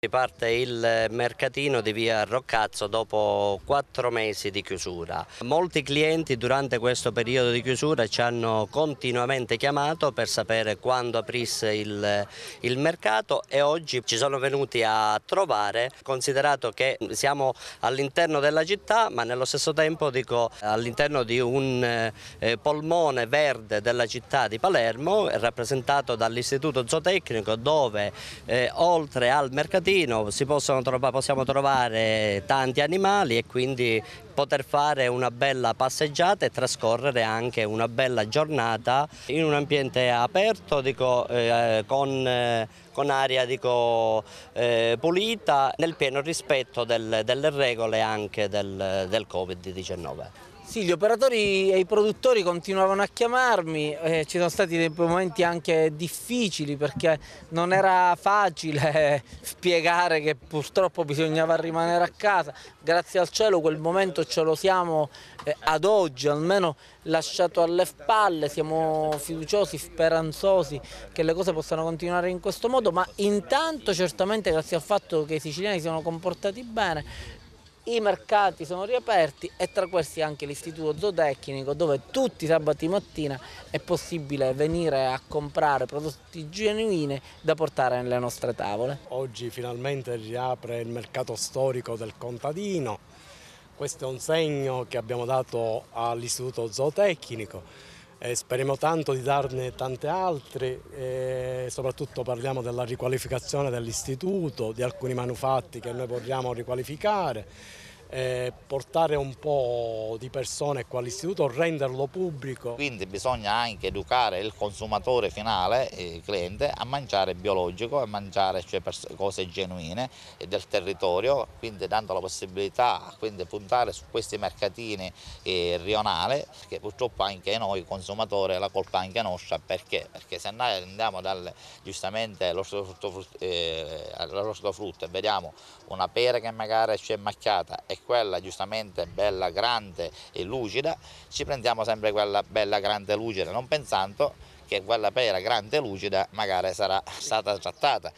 Riparte il mercatino di via Roccazzo dopo quattro mesi di chiusura. Molti clienti durante questo periodo di chiusura ci hanno continuamente chiamato per sapere quando aprisse il, il mercato e oggi ci sono venuti a trovare, considerato che siamo all'interno della città ma nello stesso tempo dico all'interno di un eh, polmone verde della città di Palermo rappresentato dall'Istituto Zootecnico dove eh, oltre al mercatino giardino trovare, possiamo trovare tanti animali e quindi poter fare una bella passeggiata e trascorrere anche una bella giornata in un ambiente aperto dico, eh, con, eh, con, aria dico, eh, pulita nel pieno rispetto del, delle regole anche del, del Covid-19. Sì, gli operatori e i produttori continuavano a chiamarmi, eh, ci sono stati dei momenti anche difficili perché non era facile spiegare che purtroppo bisognava rimanere a casa. Grazie al cielo quel momento ce lo siamo eh, ad oggi almeno lasciato alle spalle, siamo fiduciosi, speranzosi che le cose possano continuare in questo modo, ma intanto certamente grazie al fatto che i siciliani si sono comportati bene i mercati sono riaperti e tra questi anche l'istituto zootecnico dove tutti i sabati mattina è possibile venire a comprare prodotti genuini da portare nelle nostre tavole. Oggi finalmente riapre il mercato storico del contadino, questo è un segno che abbiamo dato all'istituto zootecnico eh, speriamo tanto di darne tante altre, eh, soprattutto parliamo della riqualificazione dell'istituto, di alcuni manufatti che noi vogliamo riqualificare eh, portare un po' di persone qua all'istituto, renderlo pubblico. Quindi bisogna anche educare il consumatore finale, il cliente, a mangiare biologico, a mangiare cioè, cose genuine del territorio, quindi dando la possibilità di puntare su questi mercatini eh, rionali, che purtroppo anche noi consumatori la colpa è anche nostra, perché? Perché se noi andiamo dal, giustamente all'ortofrutta eh, e vediamo una pera che magari ci è macchiata e quella giustamente bella grande e lucida, ci prendiamo sempre quella bella grande e lucida, non pensando che quella pera grande e lucida magari sarà stata trattata.